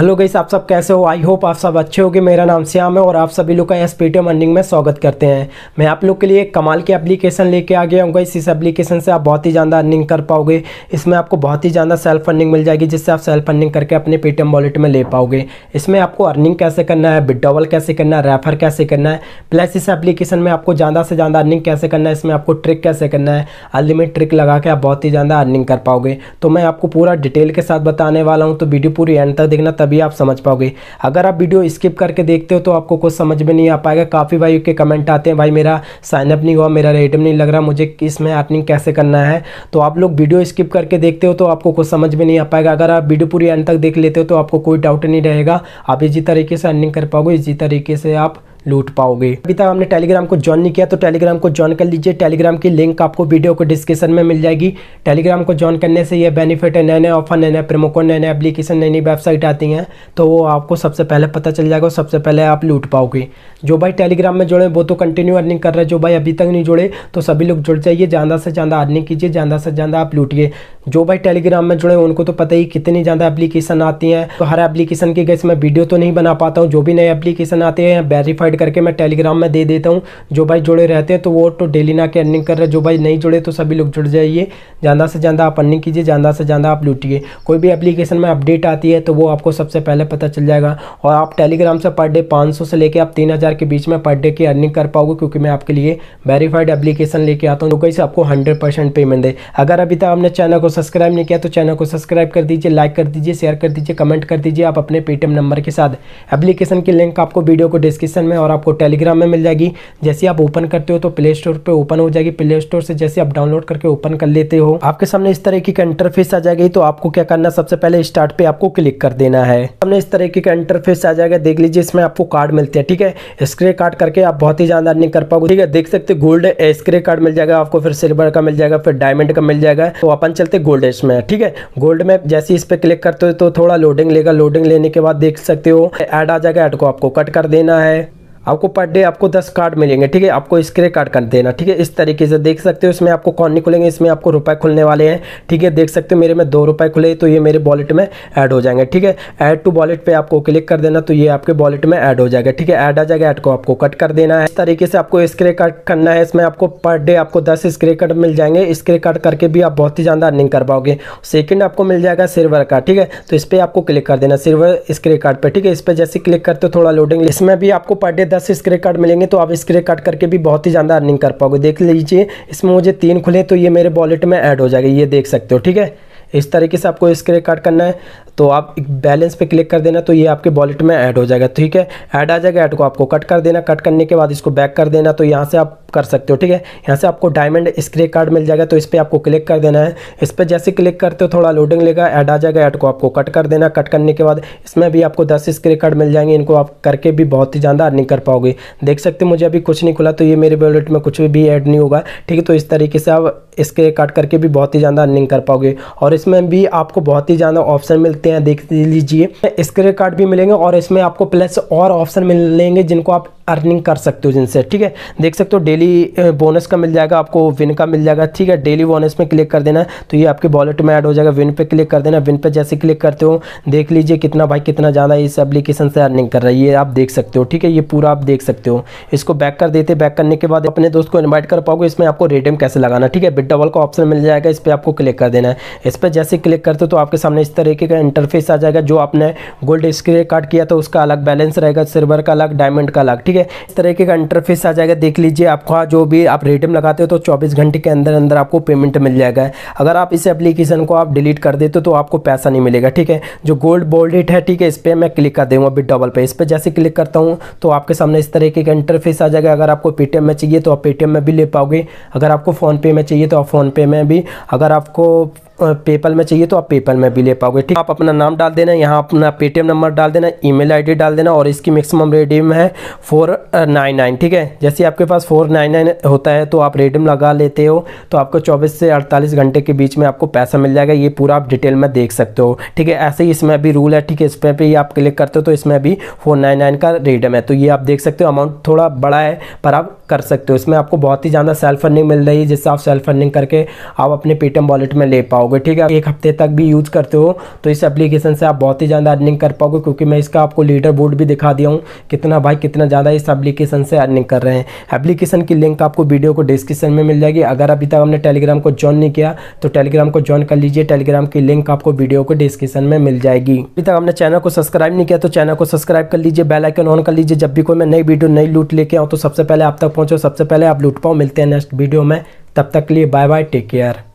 hello गई आप सब कैसे हो आई होप आप सब अच्छे होगे मेरा नाम श्याम है और आप सभी लोग का एस पी अर्निंग में स्वागत करते हैं मैं आप लोग के लिए एक कमाल की एप्लीकेशन लेके आ गया हूँ गईस इस एप्लीकेशन से आप बहुत ही ज़्यादा अर्निंग कर पाओगे इसमें आपको बहुत ही ज़्यादा सेल्फ अर्निंग मिल जाएगी जिससे आप सेल्फ अर्निंग करके अपने पेटीएम वॉलेट में ले पाओगे इसमें आपको अर्निंग कैसे करना है विड्रॉवल कैसे करना है रेफर कैसे करना है प्लस इस एप्लीकेशन में आपको ज़्यादा से ज़्यादा अर्निंग कैसे करना है इसमें आपको ट्रिक कैसे करना है अनलिमिट ट्रिक लगा के आप बहुत ही ज़्यादा अर्निंग कर पाओगे तो मैं आपको पूरा डिटेल के साथ बताने वाला हूँ तो वीडियो पूरी एंड तक देखना तब तभी आप समझ पाओगे अगर आप वीडियो स्किप करके देखते हो तो आपको कुछ समझ में नहीं आ पाएगा काफ़ी भाई के कमेंट आते हैं भाई मेरा साइनअप नहीं हुआ मेरा रेटम नहीं लग रहा मुझे इसमें अर्निंग कैसे करना है तो आप लोग वीडियो स्किप करके देखते हो तो आपको कुछ समझ में नहीं आ पाएगा अगर आप वीडियो पूरी एंड तक देख लेते हो तो आपको कोई डाउट नहीं रहेगा आप इसी तरीके से अर्निंग कर पाओगे इसी तरीके से आप लूट पाओगे अभी तक हमने टेलीग्राम को ज्वाइन नहीं किया तो टेलीग्राम को ज्वाइन कर लीजिए टेलीग्राम की लिंक आपको वीडियो को डिस्क्रिप्शन में मिल जाएगी टेलीग्राम को ज्वाइन करने से यह बेनिफिट है नए नए ऑफर नए नए कोड नए नए एप्लीकेशन नई नई वेबसाइट आती हैं तो वो आपको सबसे पहले पता चल जाएगा सबसे पहले आप लूट पाओगे जो भाई टेलीग्राम में जुड़े वो तो कंटिन्यू अर्निंग कर रहे हैं जो भाई अभी तक नहीं जुड़े तो सभी लोग जुड़ जाइए ज़्यादा से ज़्यादा अर्निंग कीजिए ज़्यादा से ज़्यादा आप लूटिए जो भाई टेलीग्राम में जुड़े उनको तो पता ही कितनी ज़्यादा एप्लीकेशन आती हैं तो हर एप्लीकेशन की गैस मैं वीडियो तो नहीं बना पाता हूँ जो भी नए एप्लीकेशन आते हैं वेरीफाइड प्रोवाइड करके मैं टेलीग्राम में दे देता हूँ जो भाई जुड़े रहते हैं तो वो तो डेली ना के अर्निंग कर रहे हैं जो भाई नहीं जुड़े तो सभी लोग जुड़ जाइए ज़्यादा से ज़्यादा आप अर्निंग कीजिए ज़्यादा से ज़्यादा आप लूटिए कोई भी एप्लीकेशन में अपडेट आती है तो वो आपको सबसे पहले पता चल जाएगा और आप टेलीग्राम से पर डे पाँच से लेकर आप तीन के बीच में पर डे की अर्निंग कर पाओगे क्योंकि मैं आपके लिए वेरीफाइड एप्लीकेशन लेके आता हूँ जो कहीं से आपको हंड्रेड पेमेंट दे अगर अभी तक आपने चैनल को सब्सक्राइब नहीं किया तो चैनल को सब्सक्राइब कर दीजिए लाइक कर दीजिए शेयर कर दीजिए कमेंट कर दीजिए आप अपने पेटीएम नंबर के साथ एप्लीकेशन की लिंक आपको वीडियो को डिस्क्रिप्शन में और आपको टेलीग्राम में मिल जाएगी जैसे आप ओपन करते हो तो प्ले स्टोर पर ओपन हो जाएगी प्ले स्टोर से जैसे आप डाउनलोड करके ओपन कर लेते हो आपके सामने इस तरह की इंटरफेस आ जाएगी तो आपको क्या करना सबसे पहले स्टार्ट पे आपको क्लिक कर देना है सामने इस तरह की इंटरफेस आ जाएगा देख लीजिए इसमें आपको कार्ड मिलते हैं ठीक है स्क्रे कार्ड करके आप बहुत ही ज्यादा नहीं कर पाओगे ठीक है देख सकते गोल्ड स्क्रे कार्ड मिल जाएगा आपको फिर सिल्वर का मिल जाएगा फिर डायमंड का मिल जाएगा तो अपन चलते गोल्ड इसमें ठीक है गोल्ड में जैसे इस पर क्लिक करते हो तो थोड़ा लोडिंग लेगा लोडिंग लेने के बाद देख सकते हो एड आ जाएगा एड को आपको कट कर देना है आपको पर डे आपको दस कार्ड मिलेंगे ठीक है आपको स्क्रे कार्ड कर देना ठीक है इस तरीके से देख सकते हो इसमें आपको कौन निकलेंगे इसमें आपको रुपए खुलने वाले हैं ठीक है देख सकते हो मेरे में दो रुपए खुले तो ये मेरे वॉलेट में ऐड हो जाएंगे ठीक है ऐड टू वॉलेट पे आपको क्लिक कर देना तो ये आपके वॉलेट में ऐड हो जाएगा ठीक है ऐड आ जाएगा ऐड को आपको कट कर देना है इस तरीके से आपको स्क्रे कार्ड करना है इसमें आपको पर डे आपको दस स्क्रे कार्ड मिल जाएंगे स्क्रे कार्ड करके भी आप बहुत ही ज़्यादा अर्निंग कर पाओगे सेकेंड आपको मिल जाएगा सिल्वर कार्ड ठीक है तो इस पर आपको क्लिक कर देना सिल्वर स्क्रे कार्ड पर ठीक है इस पर जैसे क्लिक करते हो थोड़ा लोडिंग इसमें भी आपको पर डे दस स्क्रे कार्ड मिलेंगे तो आप स्क्रे कार्ड करके भी बहुत ही ज़्यादा अर्निंग कर पाओगे देख लीजिए इसमें मुझे तीन खुले तो ये मेरे वॉलेट में ऐड हो जाएगा ये देख सकते हो ठीक है इस तरीके से आपको इसके रिकार्ड करना है तो आप बैलेंस पे क्लिक कर देना तो ये आपके वॉलेट में ऐड हो जाएगा ठीक है ऐड आ जाएगा ऐड को आपको कट कर देना कट करने के बाद इसको बैक कर देना तो यहाँ से आप कर सकते हो ठीक है यहाँ से आपको डायमंड स्क्रे कार्ड मिल जाएगा तो इस पर आपको क्लिक कर देना है इस पर जैसे क्लिक करते हो थोड़ा लोडिंग लेगा ऐड आ जाएगा ऐड को आपको कट कर देना कट करने के बाद इसमें भी आपको दस स्क्रे कार्ड मिल जाएंगे इनको आप करके भी बहुत ही ज़्यादा अर्निंग कर पाओगे देख सकते मुझे अभी कुछ नहीं खुला तो ये मेरे वॉलेट में कुछ भी ऐड नहीं होगा ठीक है तो इस तरीके से आप स्क्रे कार्ड करके भी बहुत ही ज़्यादा अर्निंग कर पाओगे और इसमें भी आपको बहुत ही ज़्यादा ऑप्शन मिलते हैं देख लीजिए स्क्रेच कार्ड भी मिलेंगे और इसमें आपको प्लस और ऑप्शन मिलेंगे जिनको आप अर्निंग कर सकते हो जिनसे ठीक है देख सकते हो डेली बोनस का मिल जाएगा आपको विन का मिल जाएगा ठीक है डेली बोनस में क्लिक कर देना तो ये आपके वॉलेट में ऐड हो जाएगा विन पे क्लिक कर देना विन पे जैसे क्लिक करते हो देख लीजिए कितना भाई कितना ज़्यादा इस एप्लीकेशन से अर्निंग कर रहा है ये आप देख सकते हो ठीक है ये पूरा आप देख सकते हो इसको बैक कर देते बैक करने के बाद अपने दोस्त को इन्वाइट कर पाओगे इसमें आपको रेडियम कैसे लगाना ठीक है बिट डबल का ऑप्शन मिल जाएगा इस पर आपको क्लिक कर देना है इस पर जैसे क्लिक करते हो तो आपके सामने इस तरीके का इंटरफेस आ जाएगा जो आपने गोल्ड स्क्रे कार्ड किया था उसका अलग बैलेंस रहेगा सिल्वर का अलग डायमंड का अलग ठीक है है इस तरीके का इंटरफेस आ जाएगा देख लीजिए आपका हाँ, जो भी आप रेटम लगाते हो तो चौबीस घंटे के अंदर अंदर आपको पेमेंट मिल जाएगा अगर आप इस एप्लीकेशन को आप डिलीट कर देते हो तो आपको पैसा नहीं मिलेगा ठीक है जो गोल्ड बोल्ड है ठीक है इस पर मैं क्लिक कर दूँगा अभी डबल पे इस पर जैसे क्लिक करता हूँ तो आपके सामने इस तरीके का इंटरफेस आ जाएगा अगर आपको पेटीएम में चाहिए तो आप पेटीएम में भी ले पाओगे अगर आपको फ़ोनपे में चाहिए तो आप फ़ोनपे में भी अगर आपको पेपल में चाहिए तो आप पेपल में भी ले पाओगे ठीक आप अपना नाम डाल देना यहाँ अपना पेटीएम नंबर डाल देना ईमेल आईडी डाल देना और इसकी मैक्सिमम रेडियम है फोर नाइन नाइन ठीक है जैसे आपके पास फोर नाइन नाइन होता है तो आप रेडियम लगा लेते हो तो आपको चौबीस से अड़तालीस घंटे के बीच में आपको पैसा मिल जाएगा ये पूरा आप डिटेल में देख सकते हो ठीक है ऐसे ही इसमें भी रूल है ठीक है इस पर भी आप क्लिक करते हो तो इसमें भी फोर नाइन नाइन का रेडियम है तो ये आप देख सकते हो अमाउंट थोड़ा बड़ा है पर आप कर सकते हो इसमें आपको बहुत ही ज़्यादा सेल्फ फंडिंग मिल रही है जिससे आप सेल्फ फंडिंग करके आप अपने पेटीएम वॉलेट में ले पाओगे पाओगे ठीक है एक हफ्ते तक भी यूज़ करते हो तो इस एप्लीकेशन से आप बहुत ही ज़्यादा अर्निंग कर पाओगे क्योंकि मैं इसका आपको लीडर बोर्ड भी दिखा दिया हूँ कितना भाई कितना ज़्यादा इस एप्लीकेशन से अर्निंग कर रहे हैं एप्लीकेशन की लिंक तो आपको वीडियो को डिस्क्रिप्शन में मिल जाएगी अगर अभी तक हमने टेलीग्राम को ज्वाइन नहीं किया तो टेलीग्राम को ज्वाइन कर लीजिए टेलीग्राम की लिंक आपको वीडियो को डिस्क्रिप्शन में मिल जाएगी अभी तक हमने चैनल को सब्सक्राइब नहीं किया तो चैनल को सब्सक्राइब कर लीजिए बेलाइकन ऑन कर लीजिए जब भी कोई मैं नई वीडियो नई लूट लेके आऊँ तो सबसे पहले आप तक पहुँचो सबसे पहले आप लूट पाओ मिलते हैं नेक्स्ट वीडियो में तब तक के लिए बाय बाय टेक केयर